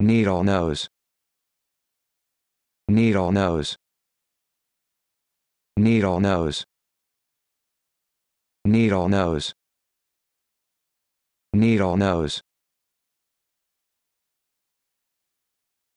needle nose needle nose needle nose needle nose needle nose